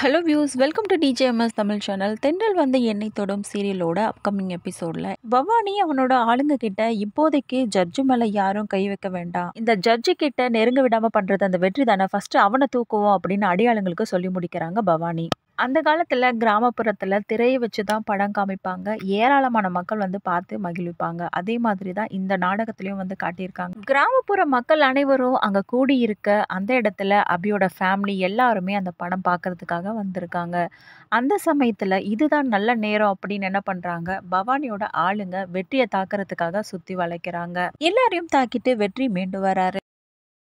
hello views welcome to DJMS Tamil channel Thendral வந்து எண்ணெய் தொடும் சீரியலோட அப்கமிங் எபிசோடில் பவானி அவனோட ஆளுங்க கிட்ட இப்போதைக்கு ஜட்ஜு மேலே யாரும் கை வைக்க வேண்டாம் இந்த ஜட்ஜு கிட்ட நெருங்க விடாமல் பண்ணுறது அந்த வெற்றி தானே ஃபஸ்ட்டு அவனை தூக்குவோம் அப்படின்னு அடையாளங்களுக்கு சொல்லி முடிக்கிறாங்க பவானி அந்த காலத்தில் கிராமப்புறத்தில் திரையை வச்சு தான் படம் காமிப்பாங்க ஏராளமான மக்கள் வந்து பார்த்து மகிழ்விப்பாங்க அதே மாதிரி தான் இந்த நாடகத்துலேயும் வந்து காட்டியிருக்காங்க கிராமப்புற மக்கள் அனைவரும் அங்கே கூடியிருக்க அந்த இடத்துல அபியோட ஃபேமிலி எல்லாருமே அந்த படம் பார்க்கறதுக்காக வந்திருக்காங்க அந்த சமயத்தில் இதுதான் நல்ல நேரம் அப்படின்னு என்ன பண்ணுறாங்க பவானியோட ஆளுங்க வெற்றியை தாக்குறதுக்காக சுற்றி வளைக்கிறாங்க எல்லாரையும் தாக்கிட்டு வெற்றி மீண்டு வராரு